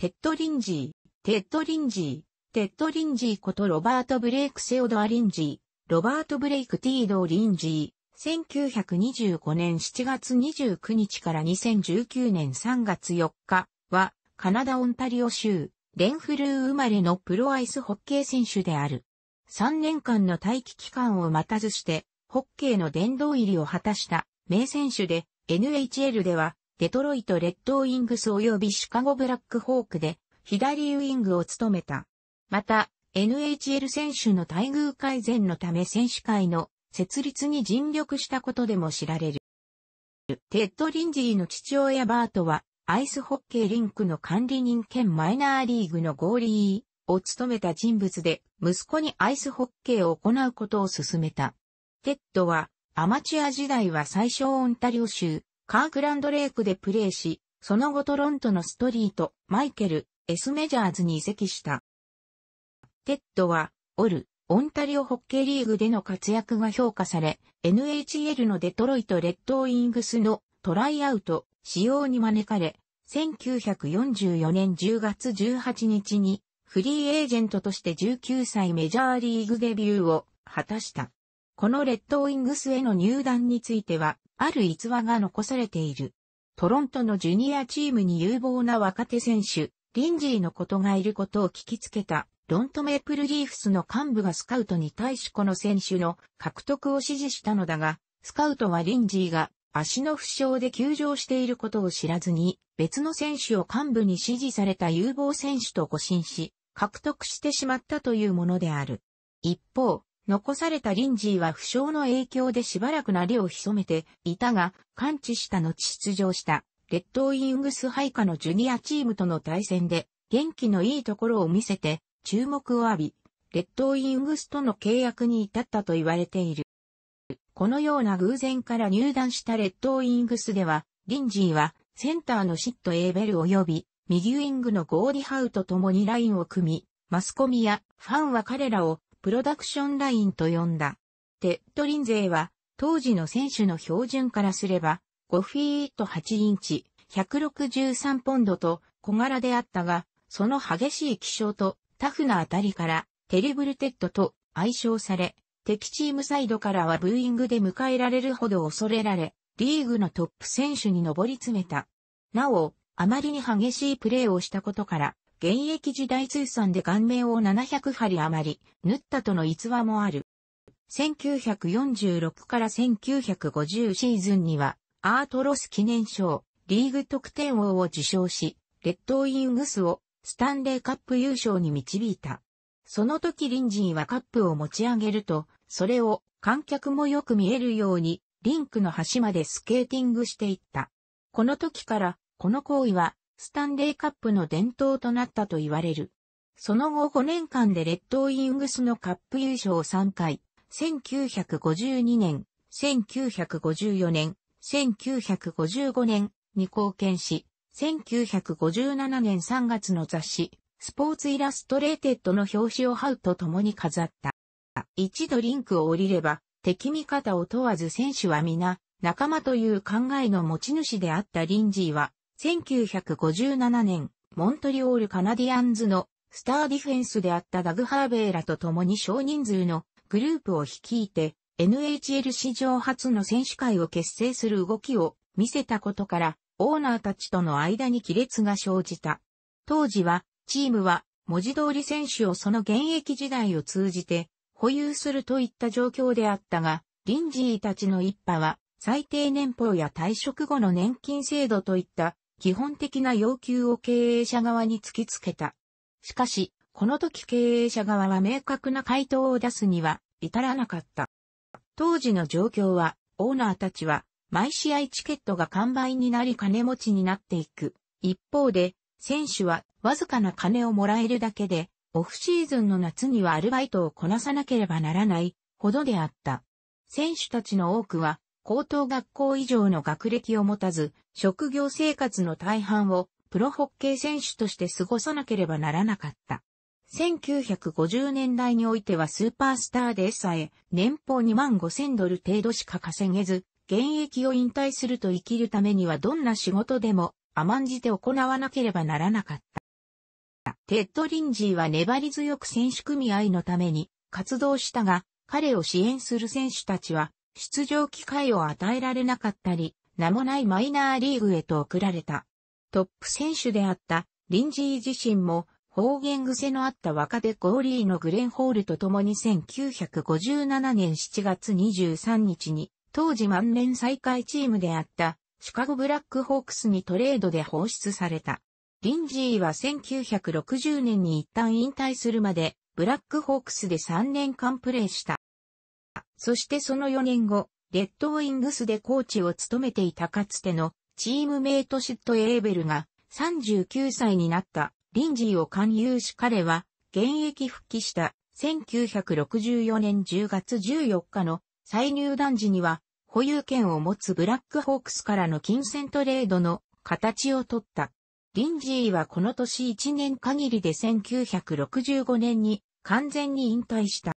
テッド・リンジー、テッド・リンジー、テッド・リンジーことロバート・ブレイク・セオドア・リンジー、ロバート・ブレイク・ティード・リンジー、1925年7月29日から2019年3月4日は、カナダ・オンタリオ州、レンフルー生まれのプロアイスホッケー選手である。3年間の待機期間を待たずして、ホッケーの殿堂入りを果たした名選手で、NHL ではデトロイト・レッドウィングス及びシカゴ・ブラックホークで左ウィングを務めた。また、NHL 選手の待遇改善のため選手会の設立に尽力したことでも知られる。テッド・リンジーの父親バートは、アイスホッケーリンクの管理人兼マイナーリーグのゴーリーを務めた人物で、息子にアイスホッケーを行うことを勧めた。テッドは、アマチュア時代は最初オンタリオ州、カークランドレイクでプレーし、その後トロントのストリート、マイケル、エスメジャーズに移籍した。テッドは、オル、オンタリオホッケーリーグでの活躍が評価され、NHL のデトロイト・レッドウィングスのトライアウト、使用に招かれ、1944年10月18日に、フリーエージェントとして19歳メジャーリーグデビューを果たした。このレッドウィングスへの入団については、ある逸話が残されている。トロントのジュニアチームに有望な若手選手、リンジーのことがいることを聞きつけた、ロントメープルリーフスの幹部がスカウトに対しこの選手の獲得を指示したのだが、スカウトはリンジーが足の負傷で休場していることを知らずに、別の選手を幹部に指示された有望選手と誤信し、獲得してしまったというものである。一方、残されたリンジーは負傷の影響でしばらくなりを潜めていたが、完治した後出場した、レッドウィングス配下のジュニアチームとの対戦で、元気のいいところを見せて、注目を浴び、レッドウィングスとの契約に至ったと言われている。このような偶然から入団したレッドウィングスでは、リンジーはセンターのシット・エーベル及び右ウィングのゴーディハウと共にラインを組み、マスコミやファンは彼らをプロダクションラインと呼んだ。テッドリンゼイは、当時の選手の標準からすれば、5フィート8インチ、163ポンドと小柄であったが、その激しい気象とタフな当たりから、テリブルテッドと愛称され、敵チームサイドからはブーイングで迎えられるほど恐れられ、リーグのトップ選手に上り詰めた。なお、あまりに激しいプレーをしたことから、現役時代通算で顔面を700針余り、縫ったとの逸話もある。1946から1950シーズンには、アートロス記念賞、リーグ得点王を受賞し、レッドウィングスをスタンレーカップ優勝に導いた。その時リンジーはカップを持ち上げると、それを観客もよく見えるように、リンクの端までスケーティングしていった。この時から、この行為はスタンレーカップの伝統となったと言われる。その後5年間でレッドウィングスのカップ優勝3回、1952年、1954年、1955年に貢献し、1957年3月の雑誌、スポーツイラストレーテッドの表紙をハウと共に飾った。一度リンクを降りれば、敵味方を問わず選手は皆、仲間という考えの持ち主であったリンジーは、1957年、モントリオールカナディアンズのスターディフェンスであったダグ・ハーベイらと共に少人数のグループを率いて NHL 史上初の選手会を結成する動きを見せたことからオーナーたちとの間に亀裂が生じた。当時はチームは文字通り選手をその現役時代を通じて保有するといった状況であったが、ンジーたちの一派は最低年俸や退職後の年金制度といった基本的な要求を経営者側に突きつけた。しかし、この時経営者側は明確な回答を出すには至らなかった。当時の状況は、オーナーたちは、毎試合チケットが完売になり金持ちになっていく。一方で、選手はわずかな金をもらえるだけで、オフシーズンの夏にはアルバイトをこなさなければならないほどであった。選手たちの多くは高等学校以上の学歴を持たず、職業生活の大半をプロホッケー選手として過ごさなければならなかった。1950年代においてはスーパースターでさえ、年俸2万5千ドル程度しか稼げず、現役を引退すると生きるためにはどんな仕事でも甘んじて行わなければならなかった。テッド・リンジーは粘り強く選手組合のために活動したが、彼を支援する選手たちは出場機会を与えられなかったり、名もないマイナーリーグへと送られた。トップ選手であったリンジー自身も方言癖のあった若手ゴーリーのグレンホールと共に1957年7月23日に当時万年最下位チームであったシカゴブラックホークスにトレードで放出された。リンジーは1960年に一旦引退するまでブラックホークスで3年間プレーした。そしてその4年後、レッドウィングスでコーチを務めていたかつてのチームメイトシット・エーベルが39歳になったリンジーを勧誘し彼は現役復帰した1964年10月14日の再入団時には保有権を持つブラックホークスからの金銭トレードの形をとった。リンジーはこの年1年限りで1965年に完全に引退した。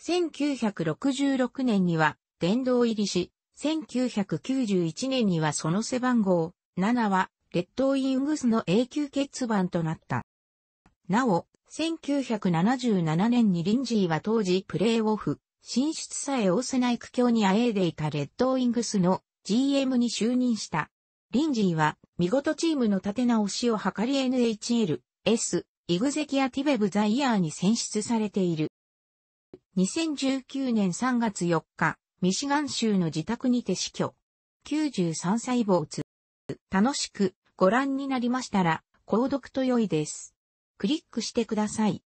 1966年には殿堂入りし、1991年にはその背番号7は、レッドウィングスの永久欠番となった。なお、1977年にリンジーは当時プレーオフ、進出さえ押せない苦境にあえいでいたレッドウィングスの GM に就任した。リンジーは、見事チームの立て直しを図り NHL、S、イグゼキアティベブザイヤーに選出されている。2019年3月4日、ミシガン州の自宅にて死去。93歳没。楽しくご覧になりましたら、購読と良いです。クリックしてください。